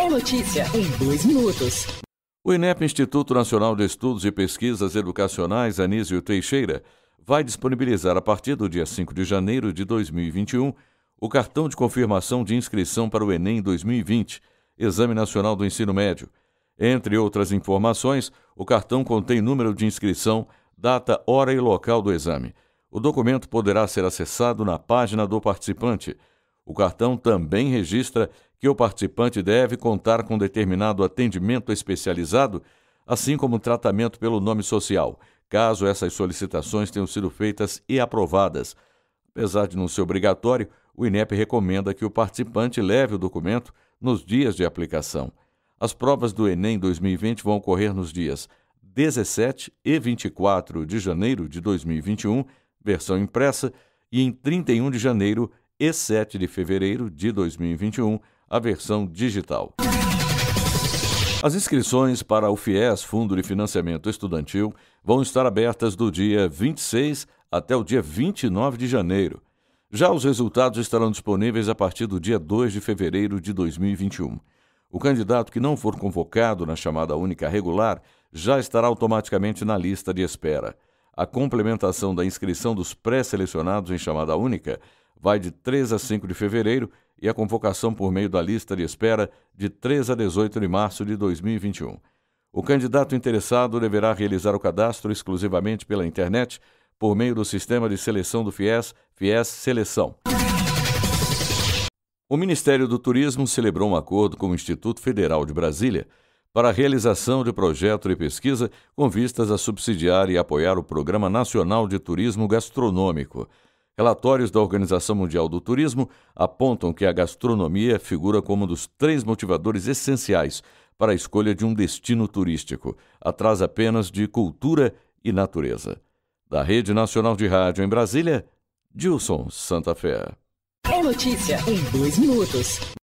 É notícia em dois minutos. O INEP, Instituto Nacional de Estudos e Pesquisas Educacionais Anísio Teixeira, vai disponibilizar a partir do dia 5 de janeiro de 2021 o cartão de confirmação de inscrição para o Enem 2020, Exame Nacional do Ensino Médio. Entre outras informações, o cartão contém número de inscrição, data, hora e local do exame. O documento poderá ser acessado na página do participante. O cartão também registra que o participante deve contar com determinado atendimento especializado, assim como tratamento pelo nome social, caso essas solicitações tenham sido feitas e aprovadas. Apesar de não ser obrigatório, o INEP recomenda que o participante leve o documento nos dias de aplicação. As provas do Enem 2020 vão ocorrer nos dias 17 e 24 de janeiro de 2021, versão impressa, e em 31 de janeiro e 7 de fevereiro de 2021, a versão digital. As inscrições para o FIES, Fundo de Financiamento Estudantil, vão estar abertas do dia 26 até o dia 29 de janeiro. Já os resultados estarão disponíveis a partir do dia 2 de fevereiro de 2021. O candidato que não for convocado na chamada única regular já estará automaticamente na lista de espera. A complementação da inscrição dos pré-selecionados em chamada única vai de 3 a 5 de fevereiro e a convocação por meio da lista de espera de 3 a 18 de março de 2021. O candidato interessado deverá realizar o cadastro exclusivamente pela internet por meio do sistema de seleção do FIES, FIES Seleção. O Ministério do Turismo celebrou um acordo com o Instituto Federal de Brasília para a realização de projeto de pesquisa com vistas a subsidiar e apoiar o Programa Nacional de Turismo Gastronômico. Relatórios da Organização Mundial do Turismo apontam que a gastronomia figura como um dos três motivadores essenciais para a escolha de um destino turístico, atrás apenas de cultura e natureza. Da Rede Nacional de Rádio em Brasília, Dilson Santa Fé. É notícia em dois minutos.